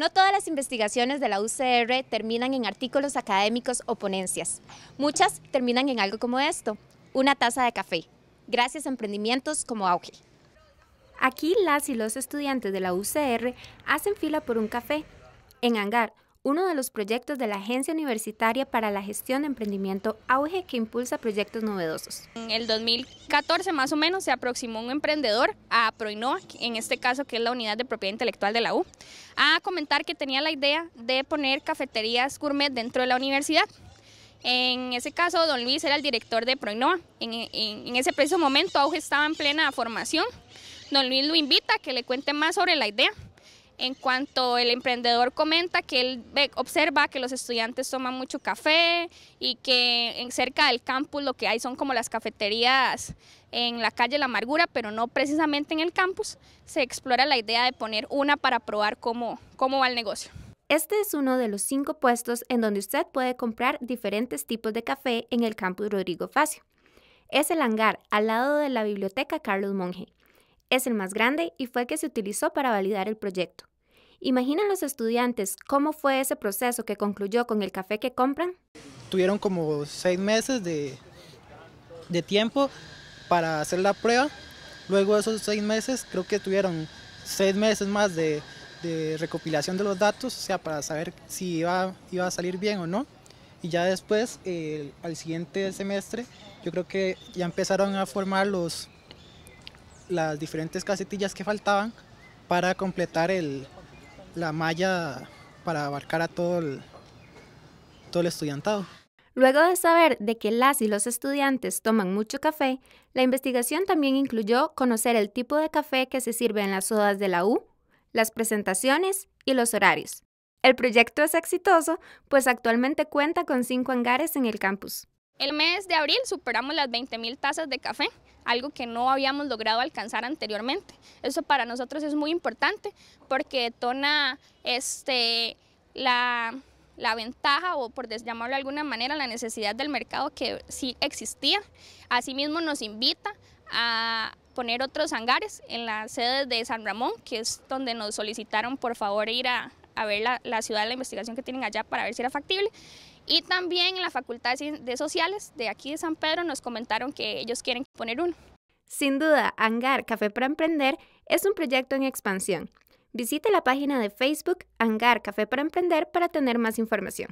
No todas las investigaciones de la UCR terminan en artículos académicos o ponencias. Muchas terminan en algo como esto, una taza de café, gracias a emprendimientos como Auge. Aquí las y los estudiantes de la UCR hacen fila por un café en Hangar, uno de los proyectos de la Agencia Universitaria para la Gestión de Emprendimiento Auge que impulsa proyectos novedosos. En el 2014 más o menos se aproximó un emprendedor a Proinoa, en este caso que es la unidad de propiedad intelectual de la U, a comentar que tenía la idea de poner cafeterías gourmet dentro de la universidad. En ese caso, don Luis era el director de Proinoa. En, ese preciso momento, Auge estaba en plena formación. Don Luis lo invita a que le cuente más sobre la idea en cuanto el emprendedor comenta que él observa que los estudiantes toman mucho café y que cerca del campus lo que hay son como las cafeterías en la calle La Amargura, pero no precisamente en el campus, se explora la idea de poner una para probar cómo, cómo va el negocio. Este es uno de los cinco puestos en donde usted puede comprar diferentes tipos de café en el campus Rodrigo Facio. Es el hangar al lado de la biblioteca Carlos Monge. Es el más grande y fue el que se utilizó para validar el proyecto. ¿Imaginan los estudiantes cómo fue ese proceso que concluyó con el café que compran? Tuvieron como seis meses de, tiempo para hacer la prueba. Luego de esos seis meses, creo que tuvieron seis meses más de, recopilación de los datos, o sea, para saber si iba, iba a salir bien o no. Y ya después, al siguiente semestre, yo creo que ya empezaron a formar las diferentes casetillas que faltaban para completar el, la malla para abarcar a todo el, todo el estudiantado. Luego de saber de que las y los estudiantes toman mucho café, la investigación también incluyó conocer el tipo de café que se sirve en las sodas de la U, las presentaciones y los horarios. El proyecto es exitoso, pues actualmente cuenta con cinco hangares en el campus. El mes de abril superamos las 20.000 tazas de café, algo que no habíamos logrado alcanzar anteriormente. Eso para nosotros es muy importante porque detona este, la, ventaja o por llamarlo de alguna manera la necesidad del mercado que sí existía. Asimismo nos invita a poner otros hangares en la sede de San Ramón, que es donde nos solicitaron por favor ir a, ver la, la ciudad de la investigación que tienen allá para ver si era factible. Y también en la Facultad de Sociales de aquí de San Pedro nos comentaron que ellos quieren poner uno. Sin duda, Hangar Café para Emprender es un proyecto en expansión. Visite la página de Facebook Hangar Café para Emprender para tener más información.